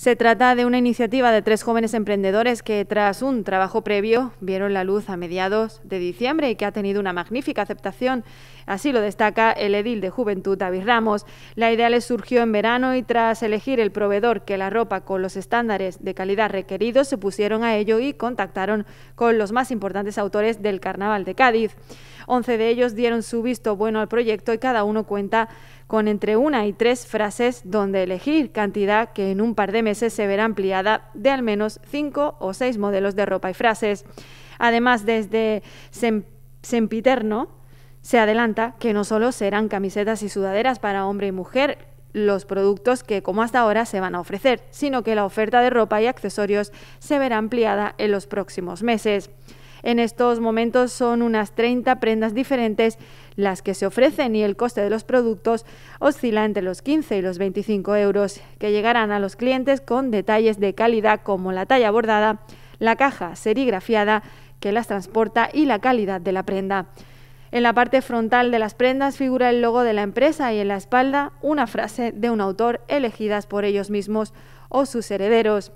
Se trata de una iniciativa de tres jóvenes emprendedores que tras un trabajo previo vieron la luz a mediados de diciembre y que ha tenido una magnífica aceptación. Así lo destaca el edil de Juventud David Ramos. La idea les surgió en verano y tras elegir el proveedor que la ropa con los estándares de calidad requeridos se pusieron a ello y contactaron con los más importantes autores del Carnaval de Cádiz. Once de ellos dieron su visto bueno al proyecto y cada uno cuenta con entre una y tres frases donde elegir, cantidad que en un par de meses se verá ampliada de al menos cinco o seis modelos de ropa y frases. Además, desde Sempiterno se adelanta que no solo serán camisetas y sudaderas para hombre y mujer los productos que como hasta ahora se van a ofrecer, sino que la oferta de ropa y accesorios se verá ampliada en los próximos meses. En estos momentos son unas 30 prendas diferentes las que se ofrecen y el coste de los productos oscila entre los 15 y los 25 euros, que llegarán a los clientes con detalles de calidad como la talla bordada, la caja serigrafiada que las transporta y la calidad de la prenda. En la parte frontal de las prendas figura el logo de la empresa y en la espalda una frase de un autor elegidas por ellos mismos o sus herederos.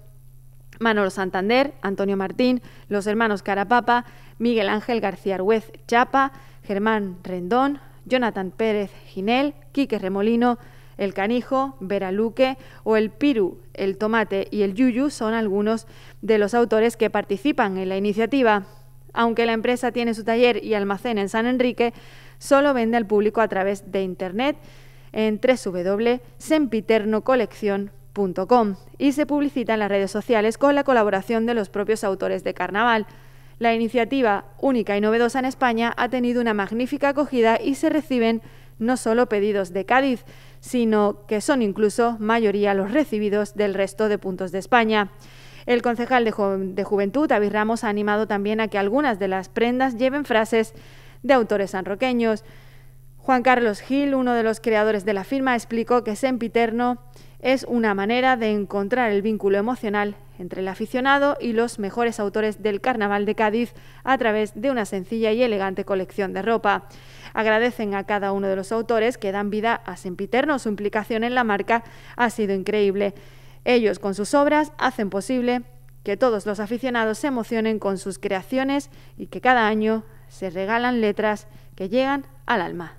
Manolo Santander, Antonio Martín, los hermanos Carapapa, Miguel Ángel García Argüez Chapa, Germán Rendón, Jonathan Pérez Ginel, Quique Remolino, El Canijo, Vera Luque o El Piru, El Tomate y El Yuyu son algunos de los autores que participan en la iniciativa. Aunque la empresa tiene su taller y almacén en San Enrique, solo vende al público a través de internet en colección y se publicita en las redes sociales con la colaboración de los propios autores de Carnaval. La iniciativa, única y novedosa en España, ha tenido una magnífica acogida y se reciben no solo pedidos de Cádiz, sino que son incluso mayoría los recibidos del resto de puntos de España. El concejal de, Juventud, David Ramos, ha animado también a que algunas de las prendas lleven frases de autores sanroqueños. Juan Carlos Gil, uno de los creadores de la firma, explicó que Sempiterno es una manera de encontrar el vínculo emocional entre el aficionado y los mejores autores del Carnaval de Cádiz a través de una sencilla y elegante colección de ropa. Agradecen a cada uno de los autores que dan vida a Sempiterno. Su implicación en la marca ha sido increíble. Ellos con sus obras hacen posible que todos los aficionados se emocionen con sus creaciones y que cada año se regalan letras que llegan al alma.